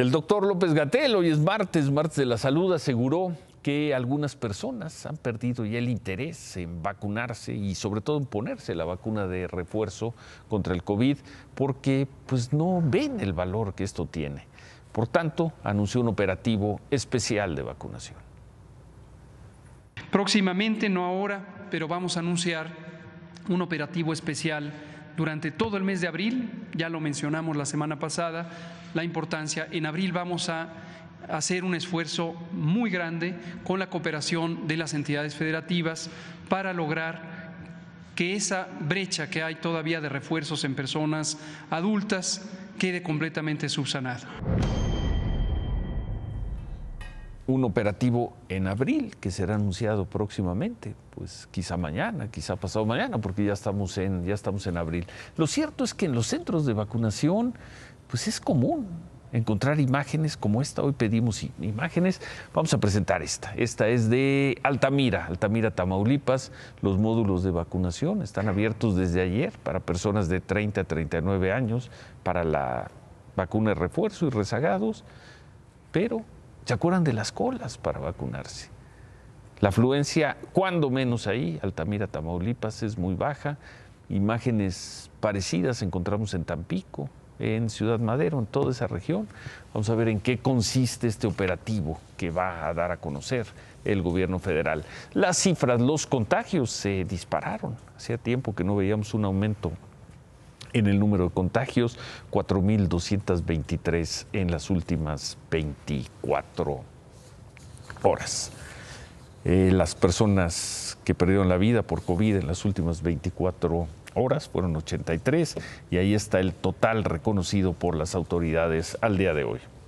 El doctor López Gatel, hoy es martes, martes de la salud, aseguró que algunas personas han perdido ya el interés en vacunarse y sobre todo en ponerse la vacuna de refuerzo contra el COVID porque pues no ven el valor que esto tiene. Por tanto, anunció un operativo especial de vacunación. Próximamente, no ahora, pero vamos a anunciar un operativo especial durante todo el mes de abril ya lo mencionamos la semana pasada, la importancia. En abril vamos a hacer un esfuerzo muy grande con la cooperación de las entidades federativas para lograr que esa brecha que hay todavía de refuerzos en personas adultas quede completamente subsanada un operativo en abril que será anunciado próximamente, pues quizá mañana, quizá pasado mañana, porque ya estamos en ya estamos en abril. Lo cierto es que en los centros de vacunación pues es común encontrar imágenes como esta. Hoy pedimos imágenes. Vamos a presentar esta. Esta es de Altamira, Altamira, Tamaulipas. Los módulos de vacunación están abiertos desde ayer para personas de 30 a 39 años para la vacuna de refuerzo y rezagados, pero ¿Se acuerdan de las colas para vacunarse? La afluencia, cuando menos ahí, Altamira, Tamaulipas, es muy baja. Imágenes parecidas encontramos en Tampico, en Ciudad Madero, en toda esa región. Vamos a ver en qué consiste este operativo que va a dar a conocer el gobierno federal. Las cifras, los contagios se dispararon. Hacía tiempo que no veíamos un aumento en el número de contagios, 4.223 en las últimas 24 horas. Eh, las personas que perdieron la vida por COVID en las últimas 24 horas fueron 83 y ahí está el total reconocido por las autoridades al día de hoy.